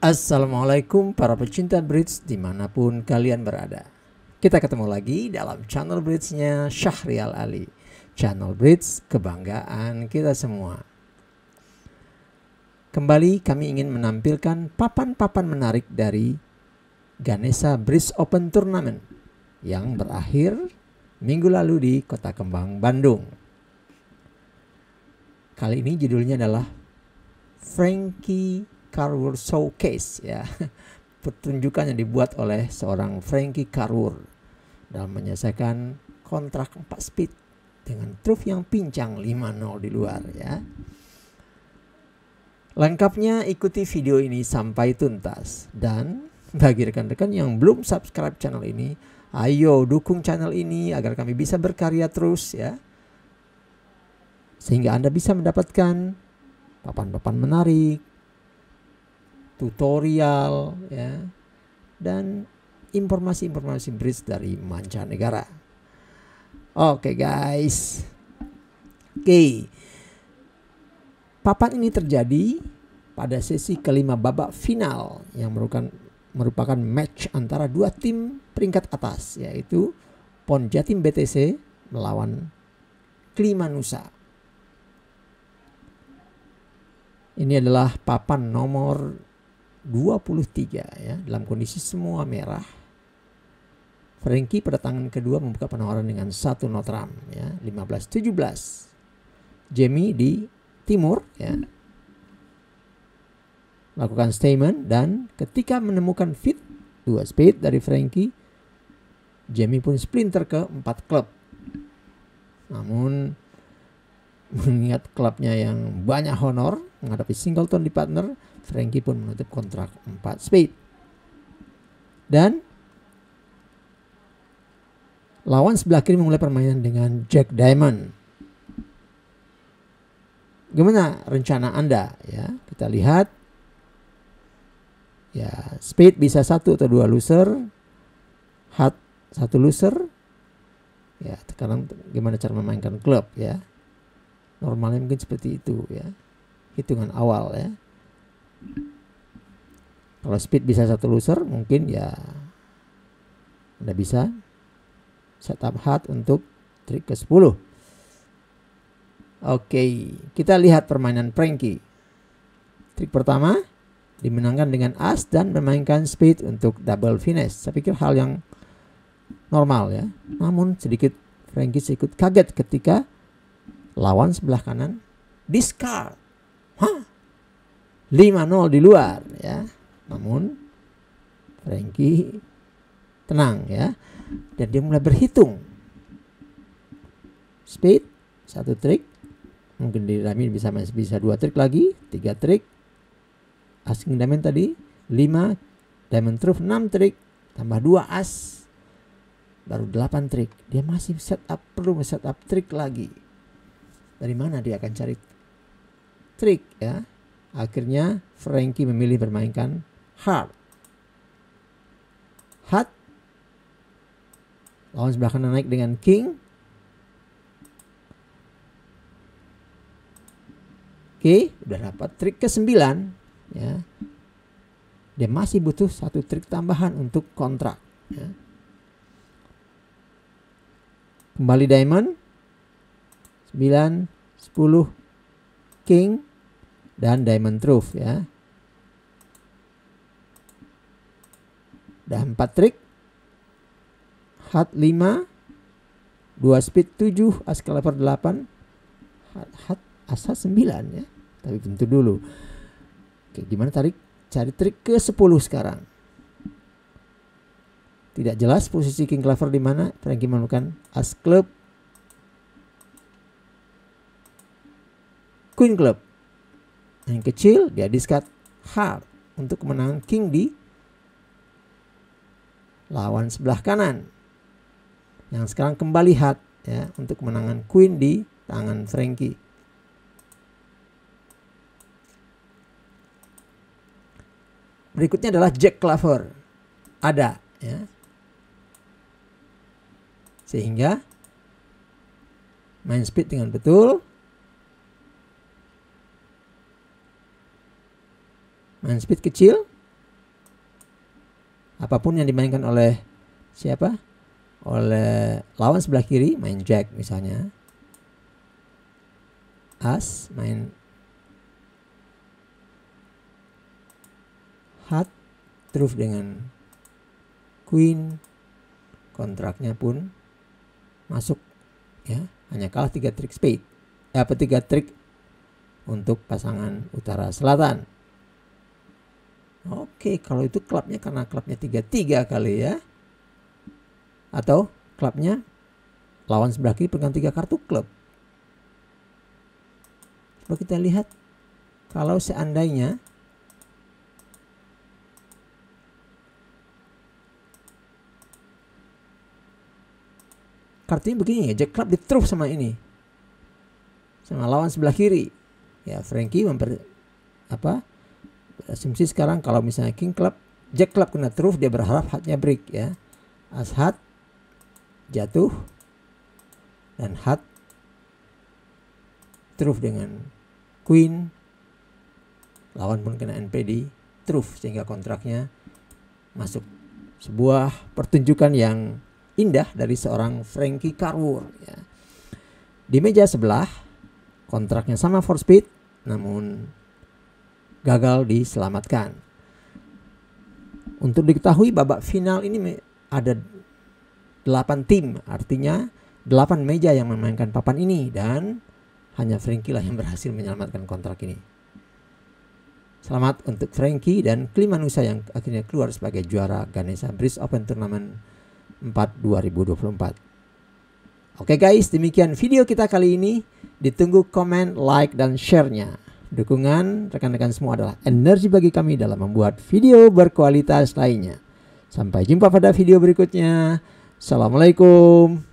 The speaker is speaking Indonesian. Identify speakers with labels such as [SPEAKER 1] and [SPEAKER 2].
[SPEAKER 1] Assalamualaikum para pecinta bridge dimanapun kalian berada. Kita ketemu lagi dalam channel bridge-nya Syahrial Ali. Channel bridge kebanggaan kita semua. Kembali kami ingin menampilkan papan-papan menarik dari Ganesha Bridge Open Tournament yang berakhir minggu lalu di Kota Kembang, Bandung. Kali ini judulnya adalah Frankie Carver Showcase ya. Pertunjukan yang dibuat oleh seorang Frankie Carver dalam menyelesaikan kontrak 4 speed dengan truf yang pincang 5-0 di luar ya. Lengkapnya ikuti video ini sampai tuntas dan bagi rekan-rekan yang belum subscribe channel ini, ayo dukung channel ini agar kami bisa berkarya terus ya. Sehingga Anda bisa mendapatkan papan-papan menarik, tutorial ya dan informasi-informasi bridge dari mancanegara. Oke okay, guys. Oke. Okay. Papan ini terjadi pada sesi kelima babak final yang merupakan merupakan match antara dua tim peringkat atas yaitu Pon Jatim BTC melawan Klimanusa. Ini adalah papan nomor 23 ya dalam kondisi semua merah. Frankie pada tangan kedua membuka penawaran dengan satu Notram ya 15-17. Jamie di timur ya melakukan statement dan ketika menemukan fit dua speed dari Frankie Jamie pun splinter ke empat klub. Namun mengingat klubnya yang banyak honor menghadapi Singleton di partner, Frankie pun menutup kontrak 4 speed. Dan lawan sebelah kiri memulai permainan dengan Jack Diamond. Gimana rencana Anda ya? Kita lihat. Ya, speed bisa satu atau dua loser. Hat satu loser. Ya, sekarang gimana cara memainkan klub ya? Normalnya mungkin seperti itu ya. Hitungan awal ya. Kalau speed bisa satu loser mungkin ya Anda bisa setup hard untuk trik ke 10. Oke, kita lihat permainan Frankie. Trik pertama dimenangkan dengan as dan memainkan speed untuk double finish. Saya pikir hal yang normal ya. Namun sedikit Frankie sedikit kaget ketika Lawan sebelah kanan discard. Hah? 5-0 di luar ya. Namun Frankie tenang ya. Dan dia mulai berhitung. Speed satu trik. Mungkin di Rami bisa main bisa dua trik lagi, tiga trik. Asking diamond tadi 5 diamond truf 6 trik tambah 2 as baru 8 trik dia masih setup perlu up trik lagi dari mana dia akan cari trik ya? Akhirnya Frankie memilih bermainkan hard. Hard. Lawan sebelah kanan naik dengan king. Oke, udah dapat trik ke-9 ya. Dia masih butuh satu trik tambahan untuk kontrak ya. Kembali diamond 9, 10, king, dan diamond truth ya. Dan 4 trik. Hat 5, 2 speed 7, as clever 8, hat, hat as 9 ya. Tapi tentu dulu. Oke, gimana tarik? Cari trik ke 10 sekarang. Tidak jelas posisi king clever di mana. Frankie menemukan as club Queen Club. Yang kecil dia discard hard untuk kemenangan King di lawan sebelah kanan. Yang sekarang kembali heart ya untuk kemenangan Queen di tangan Frankie. Berikutnya adalah Jack Clover. Ada ya. Sehingga main speed dengan betul dengan speed kecil apapun yang dimainkan oleh siapa oleh lawan sebelah kiri main jack misalnya as main hat truf dengan queen kontraknya pun masuk ya hanya kalah tiga trik spade eh, apa tiga trik untuk pasangan utara selatan Oke, kalau itu klubnya karena klubnya tiga kali ya. Atau klubnya lawan sebelah kiri pegang tiga kartu klub. Coba kita lihat kalau seandainya kartunya begini ya, Jack Club di truf sama ini. Sama lawan sebelah kiri. Ya, Frankie memper apa? asumsi sekarang kalau misalnya king club jack club kena truf dia berharap hatnya break ya as hat jatuh dan hat truf dengan queen lawan pun kena NPD truf sehingga kontraknya masuk sebuah pertunjukan yang indah dari seorang Frankie Carwur ya. Di meja sebelah kontraknya sama for speed namun gagal diselamatkan. Untuk diketahui babak final ini ada 8 tim, artinya 8 meja yang memainkan papan ini dan hanya Frankie lah yang berhasil menyelamatkan kontrak ini. Selamat untuk Frankie dan Klimanusa yang akhirnya keluar sebagai juara Ganesha Bridge Open Tournament 4 2024. Oke guys, demikian video kita kali ini. Ditunggu komen, like, dan share-nya. Dukungan rekan-rekan semua adalah energi bagi kami dalam membuat video berkualitas lainnya. Sampai jumpa pada video berikutnya. Assalamualaikum.